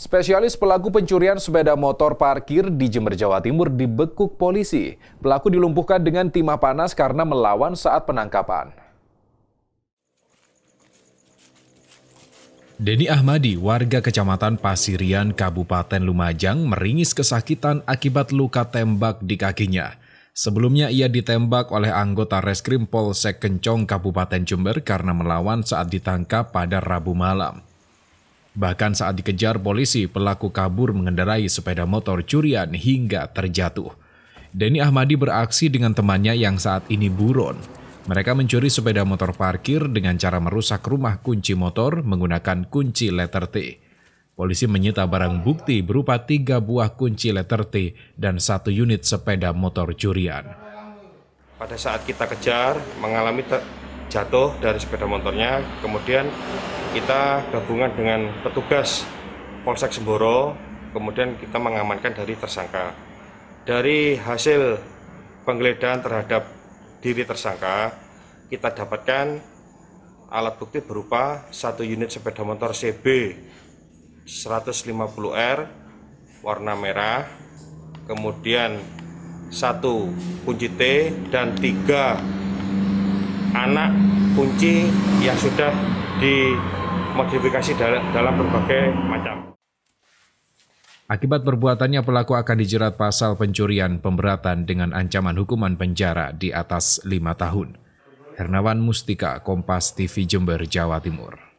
Spesialis pelaku pencurian sepeda motor parkir di Jember, Jawa Timur dibekuk polisi. Pelaku dilumpuhkan dengan timah panas karena melawan saat penangkapan. Denny Ahmadi, warga kecamatan Pasirian, Kabupaten Lumajang, meringis kesakitan akibat luka tembak di kakinya. Sebelumnya ia ditembak oleh anggota Reskrim Polsek Kencong Kabupaten Jember karena melawan saat ditangkap pada Rabu malam. Bahkan saat dikejar polisi, pelaku kabur mengendarai sepeda motor curian hingga terjatuh. Denny Ahmadi beraksi dengan temannya yang saat ini buron. Mereka mencuri sepeda motor parkir dengan cara merusak rumah kunci motor menggunakan kunci letter T. Polisi menyita barang bukti berupa tiga buah kunci letter T dan satu unit sepeda motor curian. Pada saat kita kejar, mengalami jatuh dari sepeda motornya, kemudian kita gabungan dengan petugas Polsek Semboro, kemudian kita mengamankan dari tersangka. Dari hasil penggeledahan terhadap diri tersangka, kita dapatkan alat bukti berupa satu unit sepeda motor CB 150R warna merah, kemudian satu kunci T dan tiga anak kunci yang sudah di modifikasi dalam, berbagai macam. Akibat perbuatannya pelaku akan dijerat pasal pencurian pemberatan dengan ancaman hukuman penjara di atas lima tahun. Hernawan Mustika, Kompas TV Jember, Jawa Timur.